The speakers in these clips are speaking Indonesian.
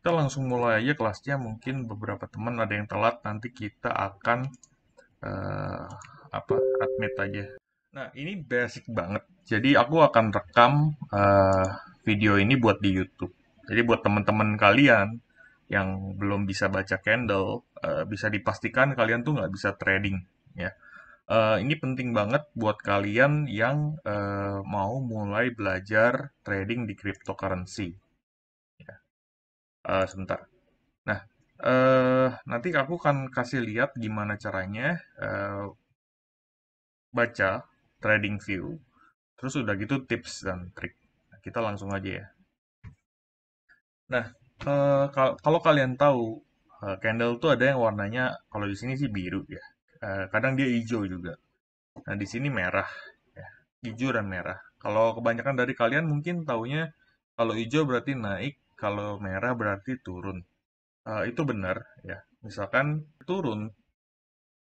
kita langsung mulai aja kelasnya mungkin beberapa teman ada yang telat nanti kita akan uh, apa admit aja nah ini basic banget jadi aku akan rekam uh, video ini buat di YouTube jadi buat teman-teman kalian yang belum bisa baca candle uh, eh, bisa dipastikan kalian tuh nggak bisa trading ya uh, ini penting banget buat kalian yang uh, mau mulai belajar trading di cryptocurrency uh, sebentar. Nah, uh, nanti aku akan kasih lihat gimana caranya, uh, baca view, terus udah gitu tips dan trik. Nah, kita langsung aja ya. Nah, uh, kalau kalian tahu, uh, candle tuh ada yang warnanya kalau di sini sih biru ya, Uh, kadang dia hijau juga. Nah, di sini merah ya, hijau dan merah. Kalau kebanyakan dari kalian mungkin taunya kalau hijau berarti naik, kalau merah berarti turun. Uh, itu benar ya. Misalkan turun,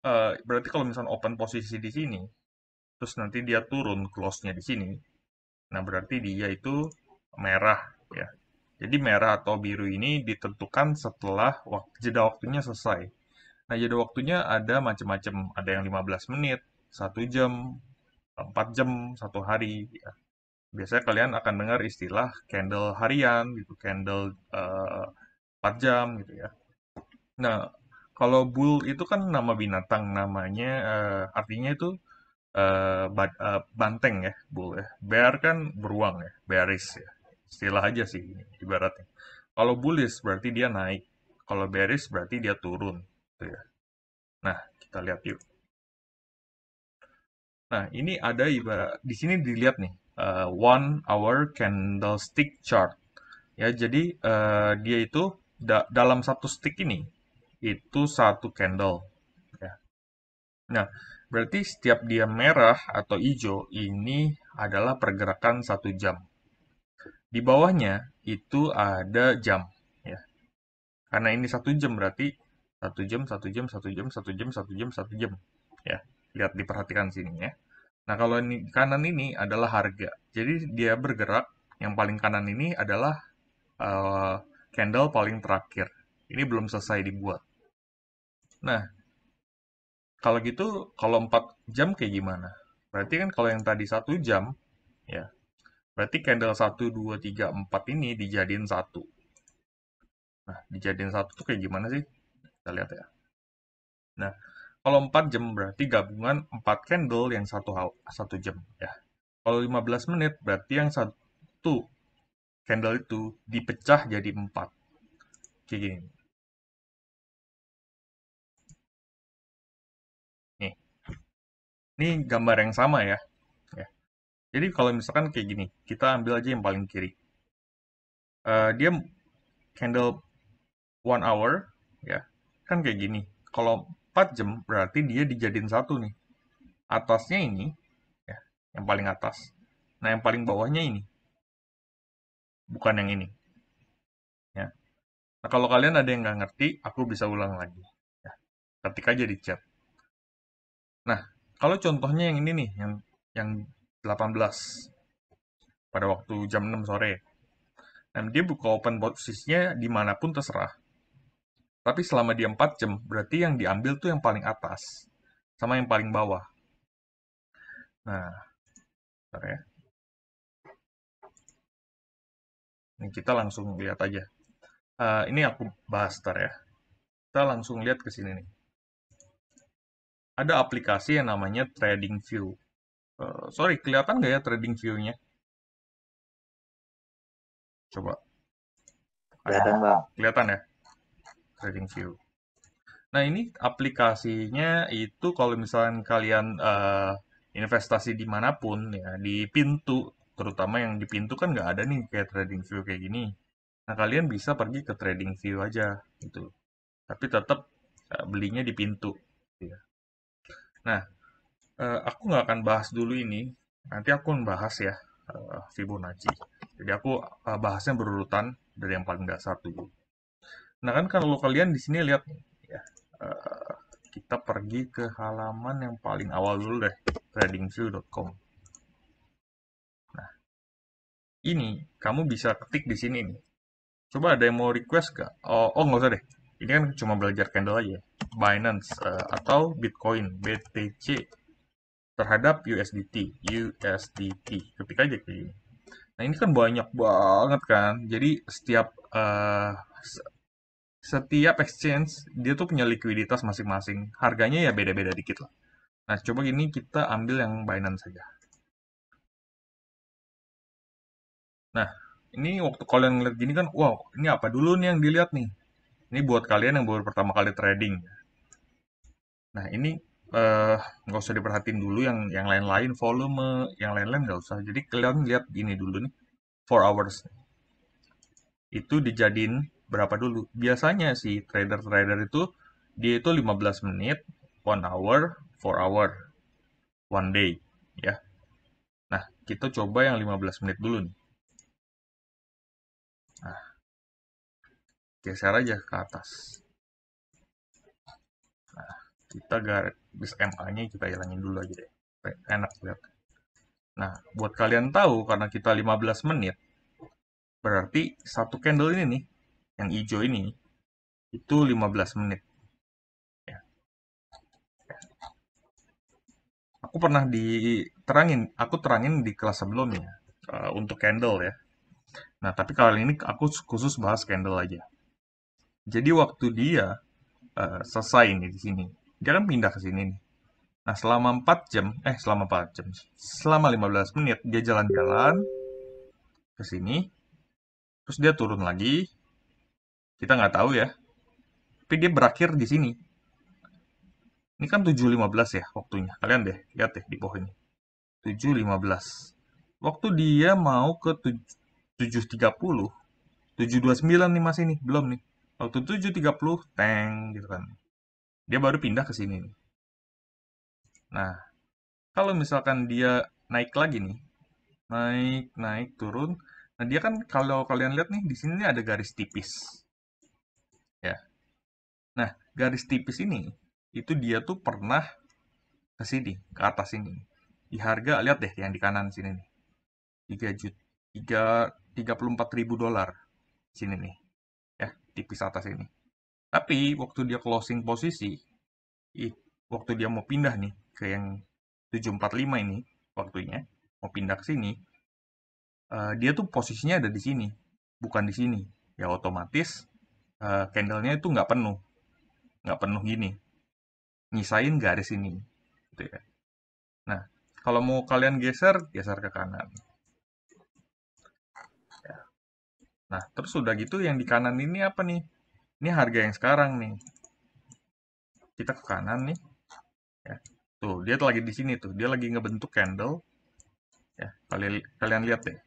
uh, berarti kalau misalnya open posisi di sini, terus nanti dia turun close-nya di sini, nah berarti dia itu merah ya. Jadi merah atau biru ini ditentukan setelah waktu, jeda waktunya selesai. Nah, jeda waktunya ada macam-macam, ada yang 15 menit, 1 jam, 4 jam, 1 hari. Ya biasanya kalian akan dengar istilah candle harian gitu, candle uh, eh, 4 jam gitu ya. Nah, kalau bull itu kan nama binatang namanya uh, artinya itu uh, eh, bat, uh, banteng ya, bull ya. Bear kan beruang ya, bearish ya. Istilah aja sih ibaratnya. Kalau bullish berarti dia naik, kalau bearish berarti dia turun gitu ya. Nah, kita lihat yuk. Nah, ini ada ibarat di sini dilihat nih uh, one hour candlestick chart ya jadi uh, dia itu da dalam satu stick ini itu satu candle ya. nah berarti setiap dia merah atau hijau ini adalah pergerakan satu jam di bawahnya itu ada jam ya karena ini satu jam berarti satu jam satu jam satu jam satu jam satu jam satu jam ya lihat diperhatikan sini ya Nah, kalau ini kanan ini adalah harga. Jadi dia bergerak, yang paling kanan ini adalah uh, candle paling terakhir. Ini belum selesai dibuat. Nah, kalau gitu, kalau 4 jam kayak gimana? Berarti kan kalau yang tadi satu jam, ya, berarti candle 1, 2, 3, 4 ini dijadiin satu. Nah, dijadiin satu tuh kayak gimana sih? Kita lihat ya. Nah, kalau 4 jam berarti gabungan 4 candle yang satu satu jam ya. Kalau 15 menit berarti yang satu candle itu dipecah jadi 4. Kayak gini. Nih. Ini gambar yang sama ya. ya. Jadi kalau misalkan kayak gini, kita ambil aja yang paling kiri. Uh, dia candle one hour ya kan kayak gini kalau 4 jam berarti dia dijadiin satu nih. Atasnya ini, ya, yang paling atas. Nah, yang paling bawahnya ini. Bukan yang ini. Ya. Nah, kalau kalian ada yang nggak ngerti, aku bisa ulang lagi. Ya. Ketik aja chat. Nah, kalau contohnya yang ini nih, yang yang 18 pada waktu jam 6 sore. Nah, dia buka open posisinya dimanapun terserah. Tapi selama dia 4 jam, berarti yang diambil tuh yang paling atas. Sama yang paling bawah. Nah, bentar ya. Ini kita langsung lihat aja. Uh, ini aku bahas ntar ya. Kita langsung lihat ke sini nih. Ada aplikasi yang namanya View. Uh, sorry, kelihatan nggak ya Trading view nya Coba. Kelihatan, Bang. Kelihatan ya? trading view. Nah ini aplikasinya itu kalau misalnya kalian uh, investasi dimanapun ya di pintu terutama yang di pintu kan nggak ada nih kayak trading view kayak gini. Nah kalian bisa pergi ke trading view aja gitu, tapi tetap uh, eh, belinya di pintu. Gitu ya. Nah uh, aku nggak akan bahas dulu ini, nanti aku bahas ya uh, Fibonacci. Jadi aku uh, bahasnya berurutan dari yang paling dasar dulu. Nah kan kalau kalian di sini lihat ya, uh, kita pergi ke halaman yang paling awal dulu deh, tradingview.com. Nah, ini kamu bisa ketik di sini nih. Coba ada yang mau request gak? Oh, oh nggak usah deh. Ini kan cuma belajar candle aja. Binance uh, atau Bitcoin, BTC terhadap USDT, USDT. Ketik aja kayak gini. Nah ini kan banyak banget kan. Jadi setiap uh, setiap exchange dia tuh punya likuiditas masing-masing. Harganya ya beda-beda dikit lah. Nah, coba gini kita ambil yang Binance saja. Nah, ini waktu kalian ngeliat gini kan, wow, ini apa dulu nih yang dilihat nih? Ini buat kalian yang baru pertama kali trading. Nah, ini eh, nggak uh, usah diperhatiin dulu yang yang lain-lain volume, yang lain-lain nggak usah. Jadi kalian lihat ini dulu nih, 4 hours. Itu dijadiin berapa dulu. Biasanya si trader-trader itu dia itu 15 menit, one hour, four hour, one day ya. Nah, kita coba yang 15 menit dulu nih. Nah, geser aja ke atas. Nah, kita garis bis MA-nya kita hilangin dulu aja deh. Enak lihat. Nah, buat kalian tahu karena kita 15 menit, berarti satu candle ini nih yang hijau ini itu 15 menit. Ya. Aku pernah diterangin, aku terangin di kelas sebelumnya uh, eh, untuk candle ya. Nah, tapi kali ini aku khusus bahas candle aja. Jadi waktu dia uh, selesai ini di sini, dia kan pindah ke sini nih. Nah, selama 4 jam, eh selama 4 jam, selama 15 menit dia jalan-jalan ke sini, terus dia turun lagi, kita nggak tahu ya. Tapi dia berakhir di sini. Ini kan 7.15 ya waktunya. Kalian deh, lihat deh di bawah ini. 7.15. Waktu dia mau ke 7.30, 7.29 nih masih nih, belum nih. Waktu 7.30, tank gitu kan. Dia baru pindah ke sini Nah, kalau misalkan dia naik lagi nih, naik, naik, turun. Nah, dia kan kalau kalian lihat nih, di sini ada garis tipis. Nah, garis tipis ini, itu dia tuh pernah ke sini, ke atas ini. Di harga, lihat deh yang di kanan sini nih. 3 juta, 34 ribu dolar. Sini nih. Ya, tipis atas ini. Tapi, waktu dia closing posisi, ih, waktu dia mau pindah nih ke yang 745 ini, waktunya, mau pindah ke sini, uh, dia tuh posisinya ada di sini, bukan di sini. Ya, otomatis uh, candle-nya itu nggak penuh nggak penuh gini nyisain garis ini gitu ya nah kalau mau kalian geser geser ke kanan ya. nah terus sudah gitu yang di kanan ini apa nih ini harga yang sekarang nih kita ke kanan nih ya tuh dia lagi di sini tuh dia lagi ngebentuk candle ya kalian kalian lihat deh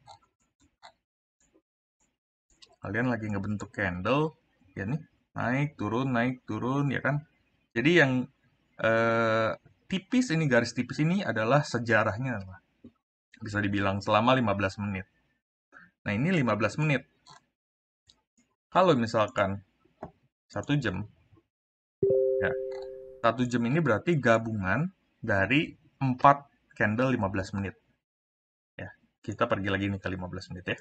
kalian lagi ngebentuk candle ya nih naik turun naik turun ya kan jadi yang eh, tipis ini garis tipis ini adalah sejarahnya lah. bisa dibilang selama 15 menit nah ini 15 menit kalau misalkan satu jam ya satu jam ini berarti gabungan dari 4 candle 15 menit ya kita pergi lagi nih ke 15 menit ya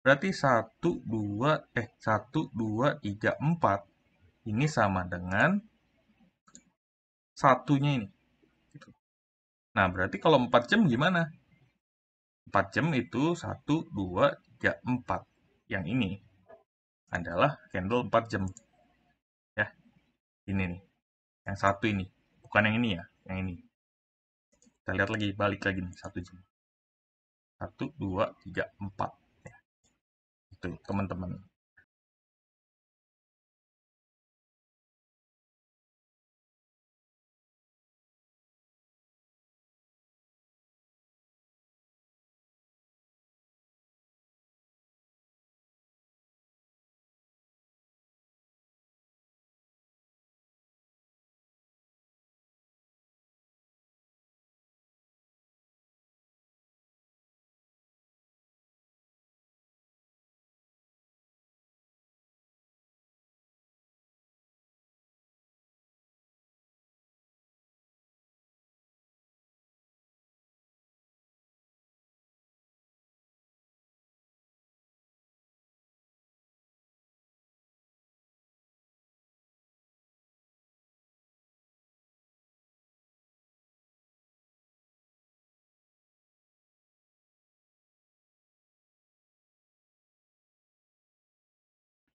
Berarti 1, 2, eh 1, 2, 3, 4 ini sama dengan satunya ini. Gitu. Nah, berarti kalau 4 jam gimana? 4 jam itu 1, 2, 3, 4. Yang ini adalah candle 4 jam. Ya, ini nih. Yang satu ini. Bukan yang ini ya, yang ini. Kita lihat lagi, balik lagi nih, 1 jam. 1, 2, 3, 4 tuh teman-teman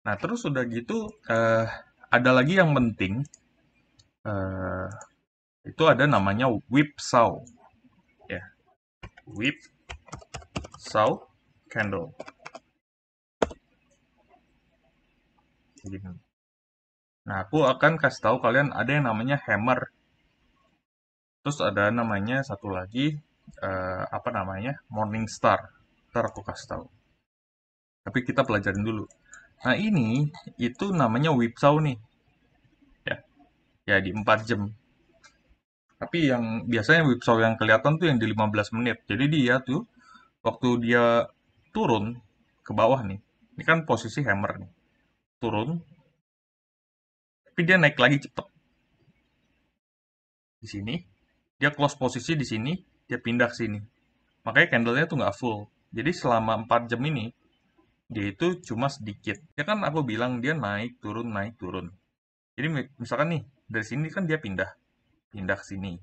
Nah, terus sudah gitu uh, ada lagi yang penting Uh, itu ada namanya whip saw. Ya. Whip saw candle. Nah, aku akan kasih tahu kalian ada yang namanya hammer. Terus ada namanya satu lagi uh, apa namanya? Morning Star. Ntar aku kasih tahu. Tapi kita pelajarin dulu. Nah ini itu namanya whipsaw nih. Ya, ya di 4 jam. Tapi yang biasanya whipsaw yang kelihatan tuh yang di 15 menit. Jadi dia tuh waktu dia turun ke bawah nih. Ini kan posisi hammer nih. Turun. Tapi dia naik lagi cepet. Di sini. Dia close posisi di sini. Dia pindah ke sini. Makanya candlenya tuh nggak full. Jadi selama 4 jam ini dia itu cuma sedikit. Ya kan aku bilang dia naik turun naik turun. Jadi misalkan nih dari sini kan dia pindah pindah ke sini.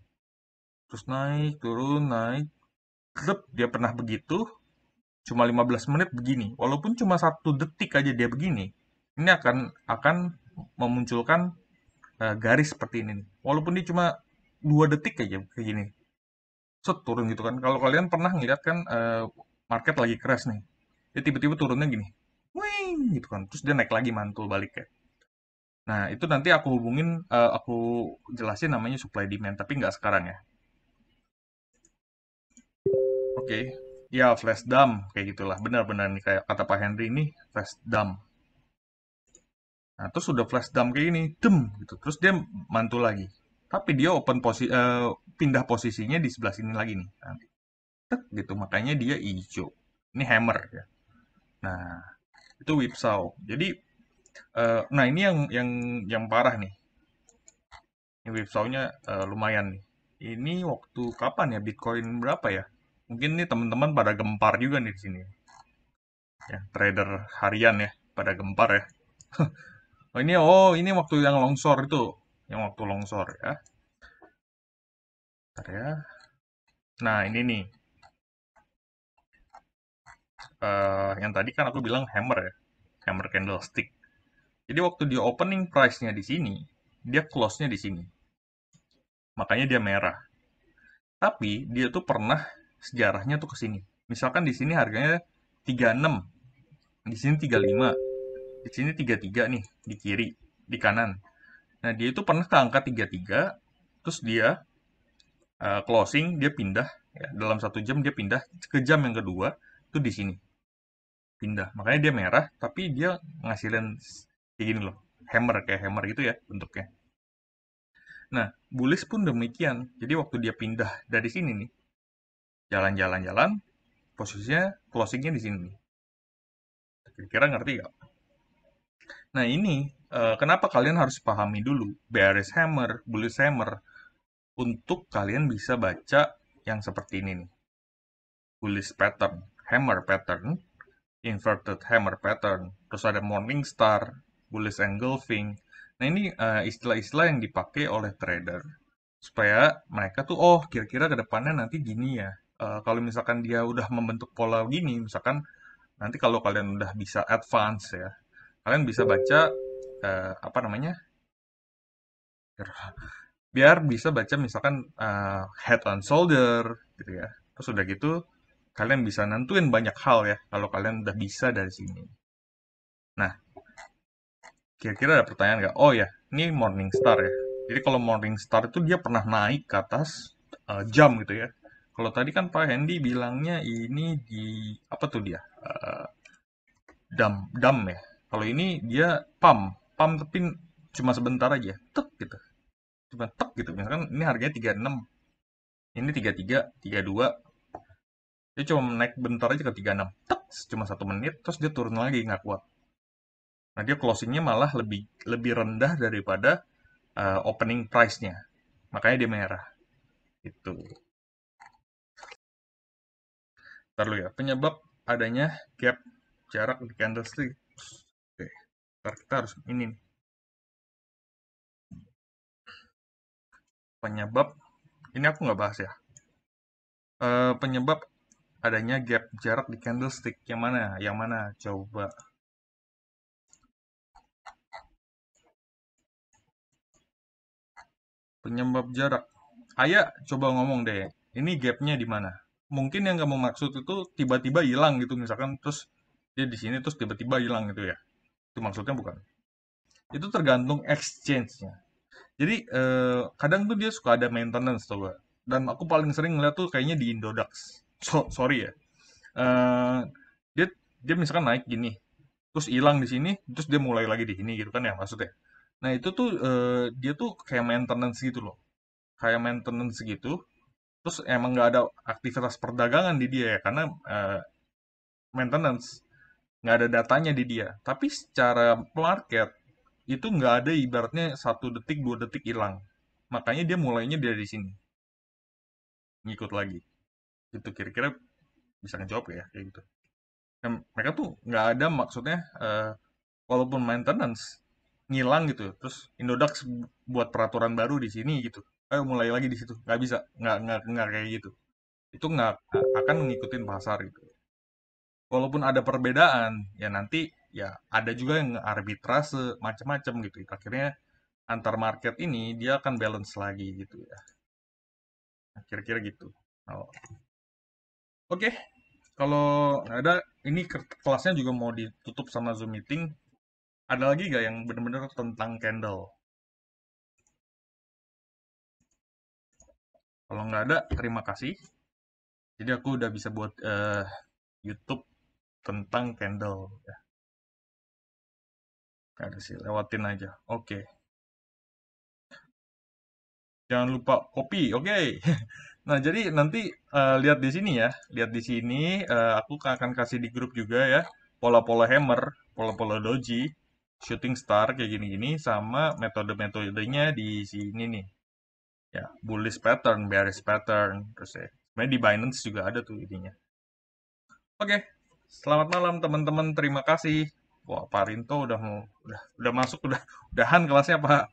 Terus naik turun naik. Klub dia pernah begitu cuma 15 menit begini. Walaupun cuma satu detik aja dia begini, ini akan akan memunculkan uh, garis seperti ini. Walaupun dia cuma dua detik aja kayak gini. Set turun gitu kan. Kalau kalian pernah ngeliat kan uh, market lagi crash nih dia tiba-tiba turunnya gini wing gitu kan terus dia naik lagi mantul balik ya nah itu nanti aku hubungin uh, aku jelasin namanya supply demand tapi nggak sekarang ya oke okay. ya flash dump kayak gitulah benar-benar nih kayak kata Pak Henry ini flash dump nah terus sudah flash dump kayak gini dem gitu terus dia mantul lagi tapi dia open posi uh, pindah posisinya di sebelah sini lagi nih nanti Tek, gitu makanya dia hijau ini hammer ya Nah, itu whipsaw. Jadi, uh, nah ini yang yang yang parah nih. Ini Wipsau-nya uh, lumayan nih. Ini waktu kapan ya Bitcoin berapa ya? Mungkin nih teman-teman pada gempar juga nih di sini. Ya, trader harian ya, pada gempar ya. oh ini oh ini waktu yang longsor itu, yang waktu longsor ya. Bentar ya. Nah, ini nih uh, yang tadi kan aku bilang hammer ya, hammer candlestick. Jadi waktu dia opening price-nya di sini, dia close-nya di sini. Makanya dia merah. Tapi dia tuh pernah sejarahnya tuh ke sini. Misalkan di sini harganya 36, di sini 35, di sini 33 nih, di kiri, di kanan. Nah, dia itu pernah ke angka 33, terus dia uh, closing, dia pindah, ya, dalam satu jam dia pindah ke jam yang kedua, itu di sini pindah makanya dia merah tapi dia ngasilin kayak gini loh hammer kayak hammer gitu ya bentuknya nah bullish pun demikian jadi waktu dia pindah dari sini nih jalan-jalan-jalan posisinya closingnya di sini nih kira-kira ngerti gak? Nah ini eh, kenapa kalian harus pahami dulu bearish hammer, bullish hammer untuk kalian bisa baca yang seperti ini nih. Bullish pattern hammer pattern, inverted hammer pattern, terus ada morning star, bullish engulfing. Nah ini eh, istilah-istilah uh, yang dipakai oleh trader supaya mereka tuh oh kira-kira kedepannya nanti gini ya. Uh, kalau misalkan dia udah membentuk pola gini, misalkan nanti kalau kalian udah bisa advance ya, kalian bisa baca uh, apa namanya? biar bisa baca misalkan uh, head and shoulder gitu ya. Terus udah gitu kalian bisa nentuin banyak hal ya kalau kalian udah bisa dari sini. Nah, kira-kira ada pertanyaan nggak? Oh ya, ini morning star ya. Jadi kalau morning star itu dia pernah naik ke atas uh, jam gitu ya. Kalau tadi kan Pak Hendy bilangnya ini di apa tuh dia? Uh, dam dam ya. Kalau ini dia pam, pam tapi cuma sebentar aja. Tek gitu. Cuma tek gitu. Misalkan ini harganya 36. Ini 33, 32, dia cuma naik bentar aja ke 36. Tek, cuma satu menit, terus dia turun lagi nggak kuat. Nah, dia closingnya malah lebih lebih rendah daripada uh, opening price-nya. Makanya dia merah. Itu. Ntar ya, penyebab adanya gap jarak di candlestick. Oke, ntar kita harus ini nih. Penyebab, ini aku nggak bahas ya. Uh, penyebab adanya gap jarak di candlestick yang mana yang mana coba penyebab jarak ayah coba ngomong deh ini gapnya di mana mungkin yang kamu maksud itu tiba-tiba hilang gitu misalkan terus dia di sini terus tiba-tiba hilang gitu ya itu maksudnya bukan itu tergantung exchange-nya jadi eh, kadang tuh dia suka ada maintenance coba dan aku paling sering ngeliat tuh kayaknya di Indodax so, sorry ya uh, dia dia misalkan naik gini terus hilang di sini terus dia mulai lagi di sini gitu kan ya maksudnya nah itu tuh uh, dia tuh kayak maintenance gitu loh kayak maintenance gitu terus emang nggak ada aktivitas perdagangan di dia ya karena uh, maintenance nggak ada datanya di dia tapi secara market itu nggak ada ibaratnya satu detik dua detik hilang makanya dia mulainya dari sini ngikut lagi gitu kira-kira bisa ngejawab ya kayak gitu dan mereka tuh nggak ada maksudnya uh, walaupun maintenance ngilang gitu terus Indodax buat peraturan baru di sini gitu ayo mulai lagi di situ nggak bisa nggak nggak nggak kayak gitu itu nggak akan ngikutin pasar gitu walaupun ada perbedaan ya nanti ya ada juga yang arbitrase macam-macam gitu akhirnya antar market ini dia akan balance lagi gitu ya nah, kira-kira gitu kalau Oke, okay. kalau ada ini kelasnya juga mau ditutup sama Zoom meeting. Ada lagi nggak yang bener-bener tentang candle? Kalau nggak ada, terima kasih. Jadi aku udah bisa buat uh, YouTube tentang candle. Ya. Ada sih, lewatin aja. Oke. Okay. Jangan lupa kopi, oke. Okay. Nah, jadi nanti uh, lihat di sini ya. Lihat di sini uh, aku akan kasih di grup juga ya pola-pola hammer, pola-pola doji, shooting star kayak gini-gini sama metode-metodenya di sini nih. Ya, bullish pattern, bearish pattern, terus ya. Sebenarnya di Binance juga ada tuh ininya. Oke. Selamat malam teman-teman. Terima kasih. Wah, Pak Rinto udah mau udah udah masuk udah udahan kelasnya, Pak.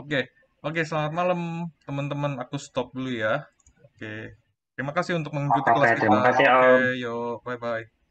Oke. Oke, selamat malam teman-teman. Aku stop dulu ya. Oke. Terima kasih untuk mengikuti okay, kelas kita. terima kasih Om. Oke, yuk, bye-bye.